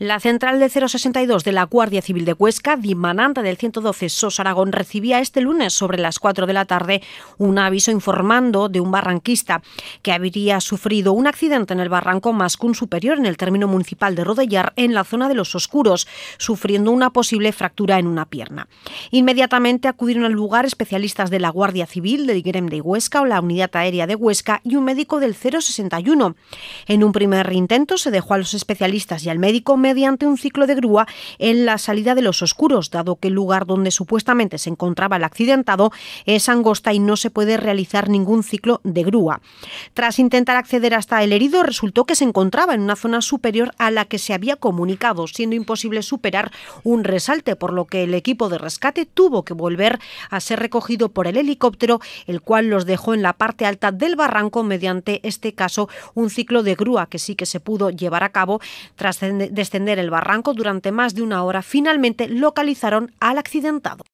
La central de 062 de la Guardia Civil de Huesca, dimananta del 112 SOS Aragón, recibía este lunes sobre las 4 de la tarde un aviso informando de un barranquista que habría sufrido un accidente en el barranco Mascún Superior en el término municipal de Rodellar en la zona de los Oscuros, sufriendo una posible fractura en una pierna. Inmediatamente acudieron al lugar especialistas de la Guardia Civil del IGREM de Huesca o la Unidad Aérea de Huesca y un médico del 061. En un primer intento se dejó a los especialistas y al médico mediante un ciclo de grúa en la salida de los oscuros, dado que el lugar donde supuestamente se encontraba el accidentado es angosta y no se puede realizar ningún ciclo de grúa. Tras intentar acceder hasta el herido, resultó que se encontraba en una zona superior a la que se había comunicado, siendo imposible superar un resalte, por lo que el equipo de rescate tuvo que volver a ser recogido por el helicóptero, el cual los dejó en la parte alta del barranco mediante este caso un ciclo de grúa que sí que se pudo llevar a cabo tras descender descender el barranco durante más de una hora, finalmente localizaron al accidentado.